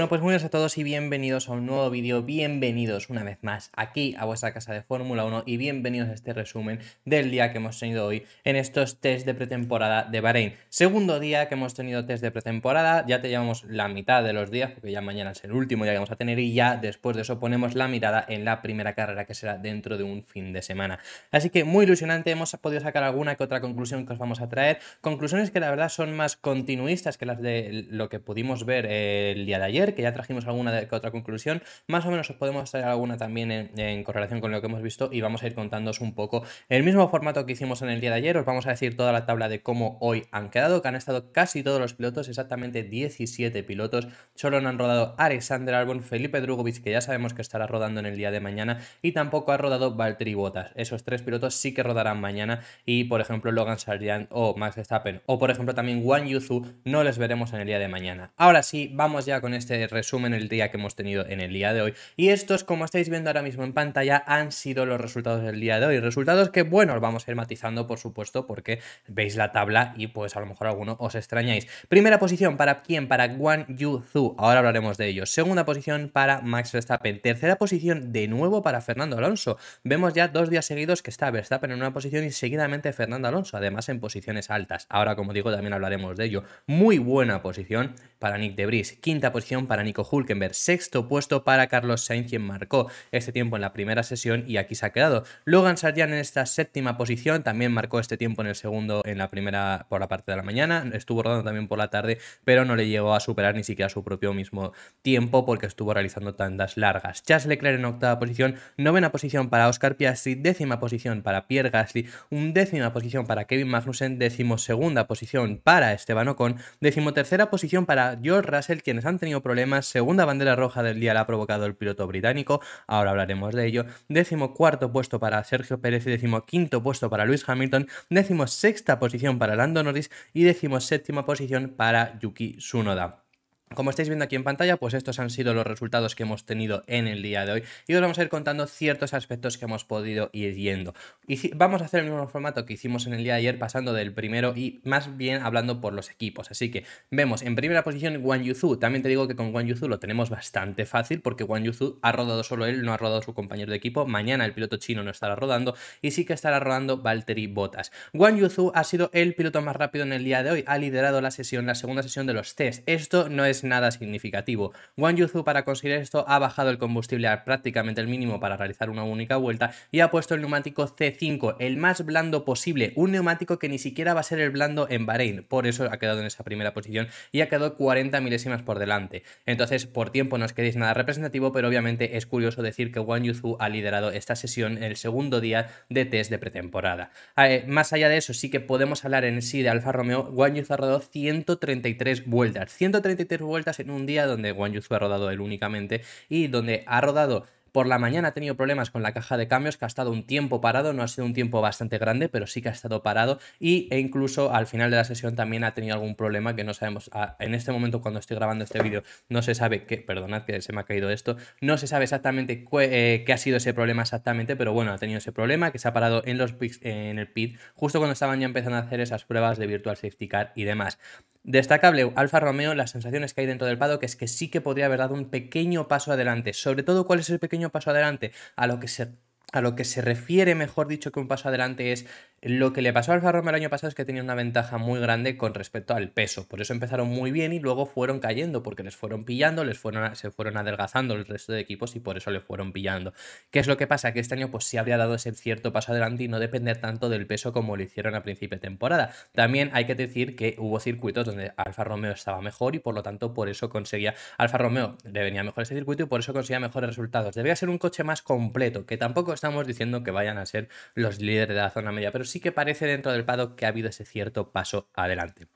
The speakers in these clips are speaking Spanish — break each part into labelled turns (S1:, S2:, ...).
S1: Bueno, pues buenas a todos y bienvenidos a un nuevo vídeo, bienvenidos una vez más aquí a vuestra casa de Fórmula 1 y bienvenidos a este resumen del día que hemos tenido hoy en estos test de pretemporada de Bahrein. Segundo día que hemos tenido test de pretemporada, ya te llevamos la mitad de los días porque ya mañana es el último día que vamos a tener y ya después de eso ponemos la mirada en la primera carrera que será dentro de un fin de semana. Así que muy ilusionante, hemos podido sacar alguna que otra conclusión que os vamos a traer, conclusiones que la verdad son más continuistas que las de lo que pudimos ver eh, el día de ayer que ya trajimos alguna que otra conclusión. Más o menos os podemos traer alguna también en, correlación con lo que hemos visto y vamos a ir contándoos un poco. El mismo formato que hicimos en el día de ayer, os vamos a decir toda la tabla de cómo hoy han quedado, que han estado casi todos los pilotos, exactamente 17 pilotos. Solo no han rodado Alexander Albon, Felipe Drugovic, que ya sabemos que estará rodando en el día de mañana, y tampoco ha rodado Valtteri Bottas. Esos tres pilotos sí que rodarán mañana y, por ejemplo, Logan Sargent o Max Verstappen, o por ejemplo también Wang Yuzu, no les veremos en el día de mañana. Ahora sí, vamos ya con este resumen el día que hemos tenido en el día de hoy. Y estos, como estáis viendo ahora mismo en pantalla, han sido los resultados del día de hoy. Resultados que, bueno, os vamos a ir matizando, por supuesto, porque veis la tabla y pues a lo mejor alguno os extrañáis. Primera posición, ¿para quién? Para Guan Yu Zhu. Ahora hablaremos de ello. Segunda posición para Max Verstappen. Tercera posición, de nuevo, para Fernando Alonso. Vemos ya dos días seguidos que está Verstappen en una posición y seguidamente Fernando Alonso, además en posiciones altas. Ahora, como digo, también hablaremos de ello. Muy buena posición para Nick Debris. Quinta posición para Nico Hulkenberg, sexto puesto para Carlos Sainz, quien marcó este tiempo en la primera sesión y aquí se ha quedado. Logan Sarjan en esta séptima posición también marcó este tiempo en el segundo, en la primera por la parte de la mañana, estuvo rodando también por la tarde, pero no le llegó a superar ni siquiera su propio mismo tiempo porque estuvo realizando tandas largas. Charles Leclerc en octava posición, novena posición para Oscar Piastri, décima posición para Pierre Gasly, undécima posición para Kevin Magnussen, décimo segunda posición para Esteban Ocon, decimotercera posición para George Russell, quienes han tenido problemas Además, segunda bandera roja del día la ha provocado el piloto británico, ahora hablaremos de ello, décimo cuarto puesto para Sergio Pérez y décimo quinto puesto para Luis Hamilton, décimo sexta posición para Lando Norris y décimo séptima posición para Yuki Tsunoda. Como estáis viendo aquí en pantalla, pues estos han sido los resultados que hemos tenido en el día de hoy y os vamos a ir contando ciertos aspectos que hemos podido ir yendo. Y vamos a hacer el mismo formato que hicimos en el día de ayer, pasando del primero y más bien hablando por los equipos. Así que vemos en primera posición Wang Yuzu. También te digo que con Wang Yuzu lo tenemos bastante fácil porque Wang Yuzu ha rodado solo él, no ha rodado su compañero de equipo. Mañana el piloto chino no estará rodando y sí que estará rodando Valtteri Bottas. Wang Yuzu ha sido el piloto más rápido en el día de hoy. Ha liderado la sesión, la segunda sesión de los test. Esto no es nada significativo. Wang Yuzhu para conseguir esto ha bajado el combustible a prácticamente el mínimo para realizar una única vuelta y ha puesto el neumático C5, el más blando posible, un neumático que ni siquiera va a ser el blando en Bahrein, por eso ha quedado en esa primera posición y ha quedado 40 milésimas por delante. Entonces, por tiempo no os queréis nada representativo, pero obviamente es curioso decir que Wang Yuzhu ha liderado esta sesión en el segundo día de test de pretemporada. Ah, eh, más allá de eso, sí que podemos hablar en sí de Alfa Romeo, Wang Yuzhu ha rodado 133 vueltas, 133 vueltas vueltas en un día donde Guanyuzu ha rodado él únicamente y donde ha rodado por la mañana ha tenido problemas con la caja de cambios, que ha estado un tiempo parado, no ha sido un tiempo bastante grande, pero sí que ha estado parado y, e incluso al final de la sesión también ha tenido algún problema que no sabemos, ah, en este momento cuando estoy grabando este vídeo no se sabe que. perdonad que se me ha caído esto, no se sabe exactamente eh, qué, ha sido ese problema exactamente, pero bueno, ha tenido ese problema que se ha parado en, los, en el pit justo cuando estaban ya empezando a hacer esas pruebas de Virtual Safety Car y demás. Destacable Alfa Romeo, las sensaciones que hay dentro del que es que sí que podría haber dado un pequeño paso adelante. Sobre todo, ¿cuál es el pequeño paso adelante? A lo que se a lo que se refiere, mejor dicho, que un paso adelante es lo que le pasó a Alfa Romeo el año pasado es que tenía una ventaja muy grande con respecto al peso. Por eso empezaron muy bien y luego fueron cayendo, porque les fueron pillando, les fueron, se fueron adelgazando el resto de equipos y por eso le fueron pillando. ¿Qué es lo que pasa? Que este año pues sí habría dado ese cierto paso adelante y no depender tanto del peso como lo hicieron a principio de temporada. También hay que decir que hubo circuitos donde Alfa Romeo estaba mejor y por lo tanto por eso conseguía, Alfa Romeo le venía mejor ese circuito y por eso conseguía mejores resultados. Debía ser un coche más completo, que tampoco estamos diciendo que vayan a ser los líderes de la zona media, pero sí que parece dentro del Pado que ha habido ese cierto paso adelante.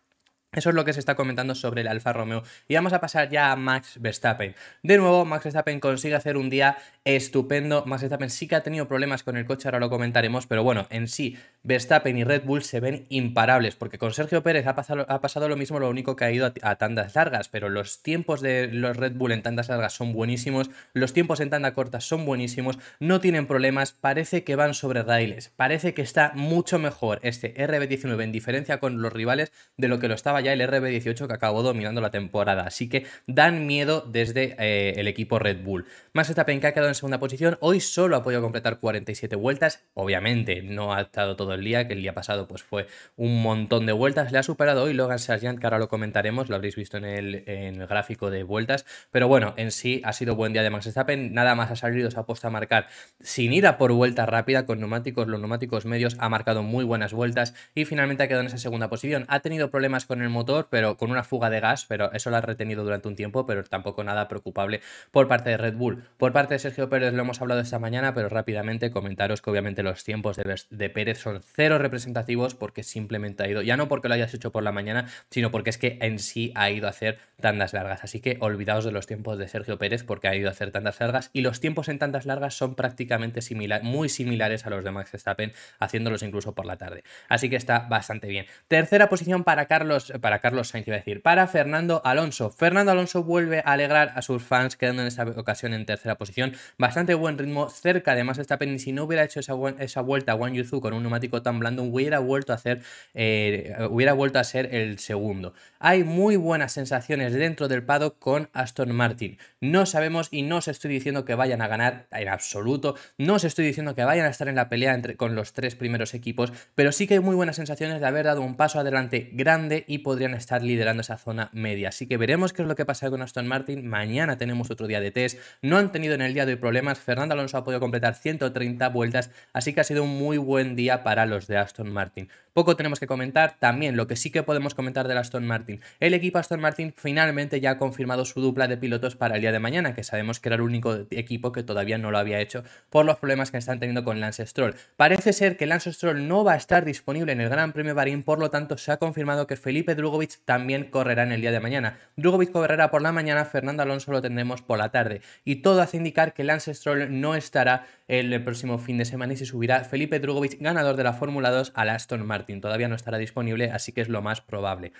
S1: Eso es lo que se está comentando sobre el Alfa Romeo. Y vamos a pasar ya a Max Verstappen. De nuevo, Max Verstappen consigue hacer un día estupendo. Max Verstappen sí que ha tenido problemas con el coche, ahora lo comentaremos, pero bueno, en sí, Verstappen y Red Bull se ven imparables, porque con Sergio Pérez ha pasado, ha pasado lo mismo, lo único que ha ido a, tandas largas, pero los tiempos de los Red Bull en tandas largas son buenísimos, los tiempos en tanda corta son buenísimos, no tienen problemas, parece que van sobre raíles, parece que está mucho mejor este RB19 en diferencia con los rivales de lo que lo estaba ya el RB18 que acabó dominando la temporada. Así que dan miedo desde eh, el equipo Red Bull. Max Verstappen que ha quedado en segunda posición, hoy solo ha podido completar 47 vueltas. Obviamente no ha estado todo el día, que el día pasado pues fue un montón de vueltas. Le ha superado hoy Logan Sargent, que ahora lo comentaremos, lo habréis visto en el, gráfico de vueltas. Pero bueno, en sí ha sido buen día de Max Verstappen. Nada más ha salido, se ha puesto a marcar sin ir a por vuelta rápida con neumáticos, los neumáticos medios. Ha marcado muy buenas vueltas y finalmente ha quedado en esa segunda posición. Ha tenido problemas con el motor, pero con una fuga de gas, pero eso lo ha retenido durante un tiempo, pero tampoco nada preocupable por parte de Red Bull. Por parte de Sergio Pérez lo hemos hablado esta mañana, pero rápidamente comentaros que obviamente los tiempos de, Pérez son cero representativos porque simplemente ha ido, ya no porque lo hayas hecho por la mañana, sino porque es que en sí ha ido a hacer tandas largas. Así que olvidaos de los tiempos de Sergio Pérez porque ha ido a hacer tandas largas y los tiempos en tandas largas son prácticamente muy similares a los de Max Verstappen, haciéndolos incluso por la tarde. Así que está bastante bien. Tercera posición para Carlos, para Carlos Sainz, iba a decir, para Fernando Alonso. Fernando Alonso vuelve a alegrar a sus fans quedando en esta ocasión en tercera posición. Bastante buen ritmo, cerca además esta Penny. Si no hubiera hecho esa, esa vuelta a Wang Yuzu con un neumático tan blando, hubiera vuelto a hacer, eh, hubiera vuelto a ser el segundo. Hay muy buenas sensaciones dentro del pado con Aston Martin. No sabemos y no os estoy diciendo que vayan a ganar en absoluto, no os estoy diciendo que vayan a estar en la pelea entre, con los tres primeros equipos, pero sí que hay muy buenas sensaciones de haber dado un paso adelante grande y poder podrían estar liderando esa zona media. Así que veremos qué es lo que pasa con Aston Martin. Mañana tenemos otro día de test. No han tenido en el día de hoy problemas. Fernando Alonso ha podido completar 130 vueltas, así que ha sido un muy buen día para los de Aston Martin. Poco tenemos que comentar. También lo que sí que podemos comentar de Aston Martin. El equipo Aston Martin finalmente ya ha confirmado su dupla de pilotos para el día de mañana, que sabemos que era el único equipo que todavía no lo había hecho por los problemas que están teniendo con Lance Stroll. Parece ser que Lance Stroll no va a estar disponible en el Gran Premio Barín, por lo tanto se ha confirmado que Felipe Drugovic también correrá en el día de mañana. Drugovic correrá por la mañana, Fernando Alonso lo tendremos por la tarde. Y todo hace indicar que Lance Stroll no estará el próximo fin de semana y se subirá Felipe Drugovic, ganador de la Fórmula 2, al Aston Martin. Todavía no estará disponible, así que es lo más probable.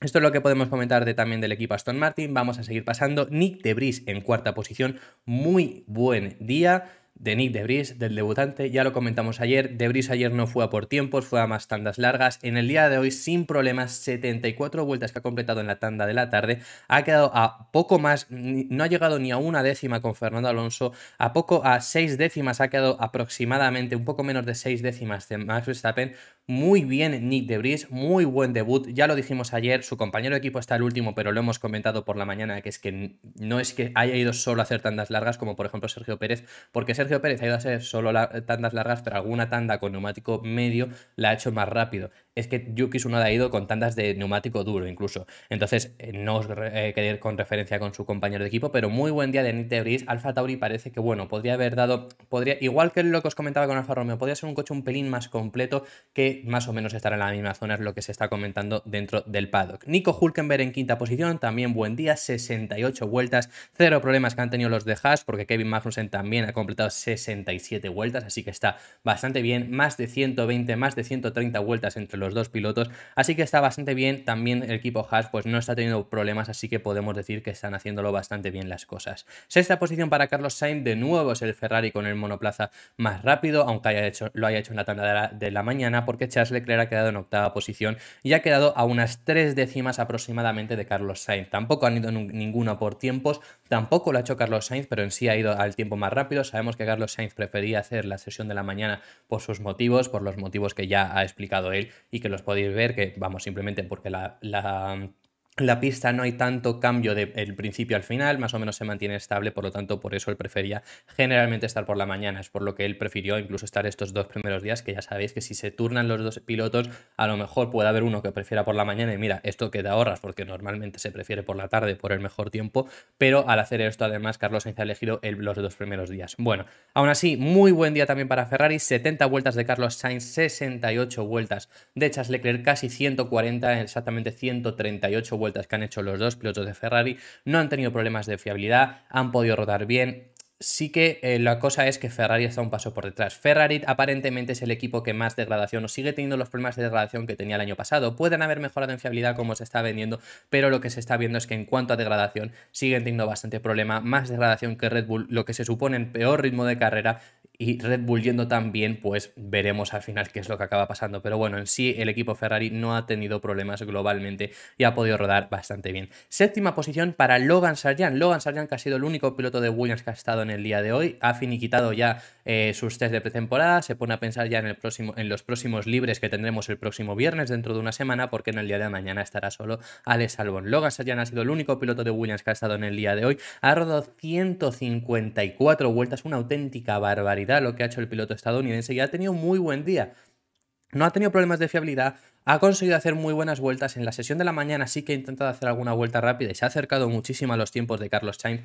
S1: Esto es lo que podemos comentar de, también del equipo Aston Martin. Vamos a seguir pasando. Nick Debris en cuarta posición. Muy buen día de Nick Debris, del debutante. Ya lo comentamos ayer, Debris ayer no fue a por tiempos, fue a más tandas largas. En el día de hoy, sin problemas, 74 vueltas que ha completado en la tanda de la tarde. Ha quedado a poco más, no ha llegado ni a una décima con Fernando Alonso, a poco a seis décimas ha quedado aproximadamente, un poco menos de seis décimas de Max Verstappen. Muy bien Nick de Debris, muy buen debut. Ya lo dijimos ayer, su compañero de equipo está el último, pero lo hemos comentado por la mañana, que es que no es que haya ido solo a hacer tandas largas como por ejemplo Sergio Pérez, porque Sergio Pérez ha ido a hacer solo tandas largas, pero alguna tanda con neumático medio la ha hecho más rápido. Es que Yuki Tsunoda ha ido con tandas de neumático duro incluso. Entonces, eh, no os eh, ir con referencia con su compañero de equipo, pero muy buen día de Nick de Debris. Alfa Tauri parece que, bueno, podría haber dado, podría, igual que lo que os comentaba con Alfa Romeo, podría ser un coche un pelín más completo que más o menos estará en la misma zona, es lo que se está comentando dentro del paddock. Nico Hulkenberg en quinta posición, también buen día, 68 vueltas, cero problemas que han tenido los de Haas, porque Kevin Magnussen también ha completado 67 vueltas, así que está bastante bien, más de 120, más de 130 vueltas entre los dos pilotos, así que está bastante bien, también el equipo Haas pues no está teniendo problemas, así que podemos decir que están haciéndolo bastante bien las cosas. Sexta posición para Carlos Sainz, de nuevo es el Ferrari con el monoplaza más rápido, aunque haya hecho, lo haya hecho en la tanda de la, de la mañana, porque que Charles Leclerc ha quedado en octava posición y ha quedado a unas tres décimas aproximadamente de Carlos Sainz. Tampoco han ido ninguno por tiempos, tampoco lo ha hecho Carlos Sainz, pero en sí ha ido al tiempo más rápido. Sabemos que Carlos Sainz prefería hacer la sesión de la mañana por sus motivos, por los motivos que ya ha explicado él y que los podéis ver, que vamos, simplemente porque la la pista no hay tanto cambio del principio al final, más o menos se mantiene estable, por lo tanto por eso él prefería generalmente estar por la mañana, es por lo que él prefirió incluso estar estos dos primeros días, que ya sabéis que si se turnan los dos pilotos, a lo mejor puede haber uno que prefiera por la mañana y mira, esto queda te ahorras, porque normalmente se prefiere por la tarde por el mejor tiempo, pero al hacer esto además Carlos Sainz ha elegido los dos primeros días. Bueno, aún así, muy buen día también para Ferrari, 70 vueltas de Carlos Sainz, 68 vueltas de Charles Leclerc, casi 140, exactamente 138 vueltas que han hecho los dos pilotos de Ferrari, no han tenido problemas de fiabilidad, han podido rodar bien, sí que eh, la cosa es que Ferrari está un paso por detrás. Ferrari aparentemente es el equipo que más degradación o sigue teniendo los problemas de degradación que tenía el año pasado. Pueden haber mejorado en fiabilidad como se está vendiendo, pero lo que se está viendo es que en cuanto a degradación siguen teniendo bastante problema, más degradación que Red Bull, lo que se supone en peor ritmo de carrera y Red Bull yendo tan pues veremos al final qué es lo que acaba pasando. Pero bueno, en sí el equipo Ferrari no ha tenido problemas globalmente y ha podido rodar bastante bien. Séptima posición para Logan Sarjan. Logan Sarjan que ha sido el único piloto de Williams que ha estado en el día de hoy. Ha finiquitado ya eh, sus test de pretemporada. Se pone a pensar ya en, el próximo, en los próximos libres que tendremos el próximo viernes dentro de una semana porque en el día de mañana estará solo Alex Albon. Logan Sarjan ha sido el único piloto de Williams que ha estado en el día de hoy. Ha rodado 154 vueltas, una auténtica barbaridad lo que ha hecho el piloto estadounidense y ha tenido muy buen día. No ha tenido problemas de fiabilidad, ha conseguido hacer muy buenas vueltas. En la sesión de la mañana sí que ha intentado hacer alguna vuelta rápida y se ha acercado muchísimo a los tiempos de Carlos Sainz.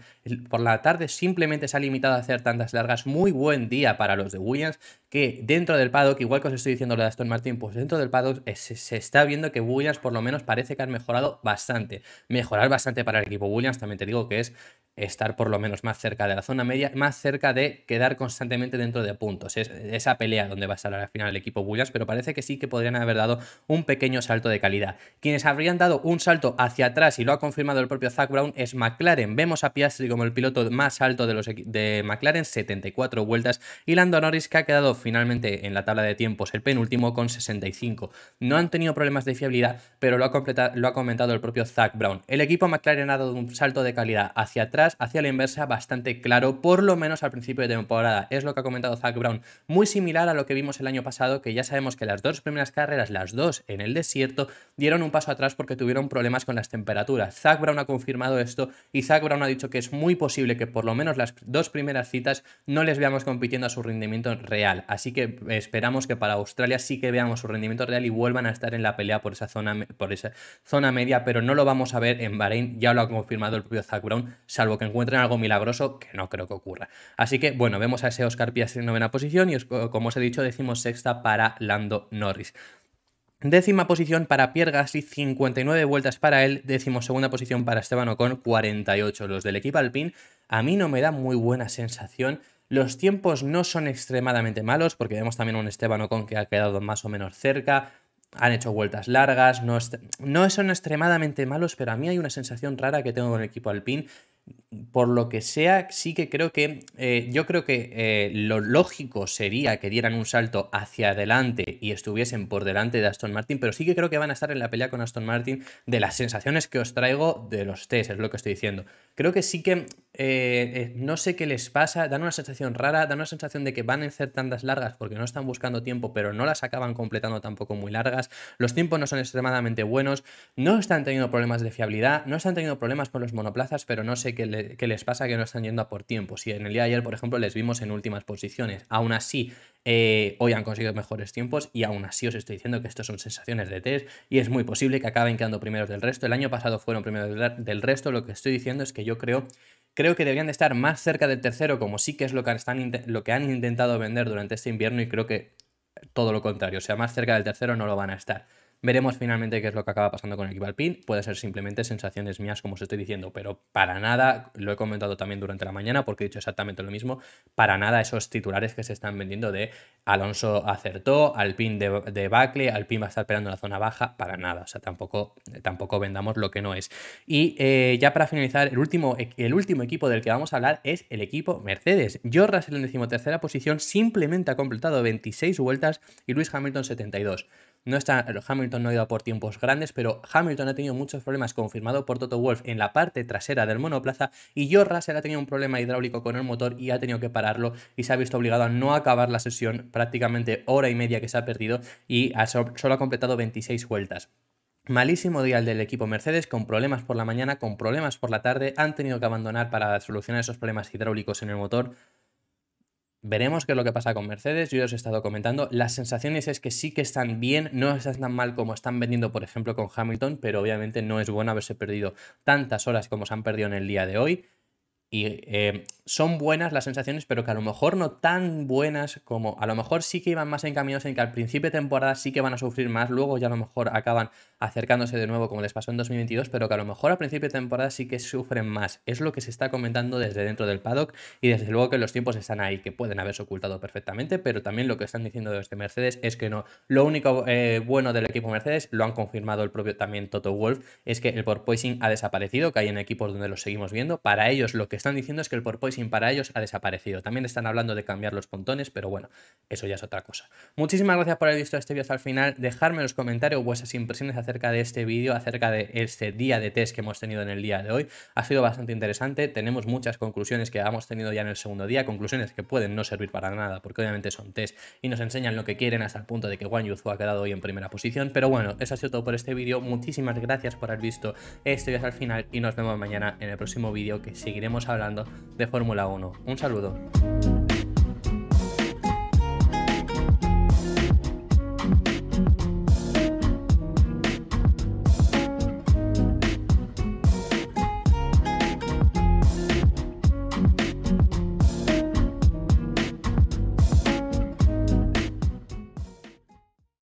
S1: Por la tarde simplemente se ha limitado a hacer tantas largas. Muy buen día para los de Williams, que dentro del paddock, igual que os estoy diciendo lo de Aston Martin, pues dentro del paddock eh, se, está viendo que Williams por lo menos parece que han mejorado bastante. Mejorar bastante para el equipo Williams, también te digo que es estar por lo menos más cerca de la zona media, más cerca de quedar constantemente dentro de puntos. Es esa pelea donde va a estar al final el equipo Williams, pero parece que sí que podrían haber dado un pequeño salto de calidad. Quienes habrían dado un salto hacia atrás, y lo ha confirmado el propio Zach Brown, es McLaren. Vemos a Piastri como el piloto más alto de, los, de McLaren, 74 vueltas, y Lando Norris que ha quedado finalmente en la tabla de tiempos, el penúltimo con 65. No han tenido problemas de fiabilidad, pero lo ha, lo ha comentado el propio Zach Brown. El equipo McLaren ha dado un salto de calidad hacia atrás, hacia la inversa, bastante claro, por lo menos al principio de temporada. Es lo que ha comentado Zach Brown, muy similar a lo que vimos el año pasado, que ya sabemos que las dos primeras carreras, las dos en el desierto dieron un paso atrás porque tuvieron problemas con las temperaturas. Zach Brown ha confirmado esto y Zach Brown ha dicho que es muy posible que por lo menos las dos primeras citas no les veamos compitiendo a su rendimiento real. Así que esperamos que para Australia sí que veamos su rendimiento real y vuelvan a estar en la pelea por esa zona, por esa zona media, pero no lo vamos a ver en Bahrein, ya lo ha confirmado el propio Zach Brown, salvo que encuentren algo milagroso que no creo que ocurra. Así que bueno, vemos a ese Oscar Piastri en novena posición y como os he dicho decimos sexta para Lando Norris. Décima posición para Pierre y 59 vueltas para él. Décimo segunda posición para Esteban Ocon, 48. Los del equipo Alpine a mí no me da muy buena sensación. Los tiempos no son extremadamente malos porque vemos también un Esteban Ocon que ha quedado más o menos cerca. Han hecho vueltas largas, no, no son extremadamente malos, pero a mí hay una sensación rara que tengo con el equipo Alpine por lo que sea, sí que creo que eh, yo creo que eh, lo lógico sería que dieran un salto hacia adelante y estuviesen por delante de Aston Martin, pero sí que creo que van a estar en la pelea con Aston Martin de las sensaciones que os traigo de los test, es lo que estoy diciendo. Creo que sí que eh, no sé qué les pasa, dan una sensación rara, dan una sensación de que van a hacer tandas largas porque no están buscando tiempo, pero no las acaban completando tampoco muy largas, los tiempos no son extremadamente buenos, no están teniendo problemas de fiabilidad, no están teniendo problemas con los monoplazas, pero no sé que les pasa que no están yendo a por tiempo. Si en el día de ayer, por ejemplo, les vimos en últimas posiciones, aún así eh, hoy han conseguido mejores tiempos y aún así os estoy diciendo que estos son sensaciones de test y es muy posible que acaben quedando primeros del resto. El año pasado fueron primeros del, resto. Lo que estoy diciendo es que yo creo creo que deberían de estar más cerca del tercero, como sí que es lo que, están, lo que han intentado vender durante este invierno y creo que todo lo contrario, o sea, más cerca del tercero no lo van a estar. Veremos finalmente qué es lo que acaba pasando con el equipo Alpine Puede ser simplemente sensaciones mías, como os estoy diciendo, pero para nada, lo he comentado también durante la mañana, porque he dicho exactamente lo mismo, para nada esos titulares que se están vendiendo de Alonso acertó, Alpine de, de Bacle, Alpine va a estar esperando la zona baja, para nada. O sea, tampoco, tampoco vendamos lo que no es. Y eh, ya para finalizar, el último, e, el último equipo del que vamos a hablar es el equipo Mercedes. George en en decimotercera posición simplemente ha completado 26 vueltas y Luis Hamilton 72. No está, Hamilton no ha ido por tiempos grandes, pero Hamilton ha tenido muchos problemas confirmado por Toto Wolf en la parte trasera del monoplaza y George Russell ha tenido un problema hidráulico con el motor y ha tenido que pararlo y se ha visto obligado a no acabar la sesión prácticamente hora y media que se ha perdido y solo ha completado 26 vueltas. Malísimo día el del equipo Mercedes, con problemas por la mañana, con problemas por la tarde, han tenido que abandonar para solucionar esos problemas hidráulicos en el motor. Veremos qué es lo que pasa con Mercedes, yo os he estado comentando. Las sensaciones es que sí que están bien, no están tan mal como están vendiendo, por ejemplo, con Hamilton, pero obviamente no es bueno haberse perdido tantas horas como se han perdido en el día de hoy y eh, son buenas las sensaciones, pero que a lo mejor no tan buenas como a lo mejor sí que iban más encaminados en que al principio de temporada sí que van a sufrir más, luego ya a lo mejor acaban acercándose de nuevo como les pasó en 2022, pero que a lo mejor al principio de temporada sí que sufren más. Es lo que se está comentando desde dentro del paddock y desde luego que los tiempos están ahí, que pueden haberse ocultado perfectamente, pero también lo que están diciendo desde este Mercedes es que no. Lo único eh, bueno del equipo Mercedes, lo han confirmado el propio también Toto Wolf, es que el porpoising ha desaparecido, que hay en equipos donde los seguimos viendo. Para ellos lo que están diciendo es que el porpoising para ellos ha desaparecido. También están hablando de cambiar los pontones, pero bueno, eso ya es otra cosa. Muchísimas gracias por haber visto este vídeo hasta el final. Dejadme en los comentarios vuestras impresiones acerca de este vídeo, acerca de este día de test que hemos tenido en el día de hoy. Ha sido bastante interesante. Tenemos muchas conclusiones que hemos tenido ya en el segundo día, conclusiones que pueden no servir para nada, porque obviamente son test y nos enseñan lo que quieren hasta el punto de que Yu Yuzu ha quedado hoy en primera posición. Pero bueno, eso ha sido todo por este vídeo. Muchísimas gracias por haber visto este vídeo hasta el final y nos vemos mañana en el próximo vídeo que seguiremos hablando hablando de Fórmula 1. Un saludo.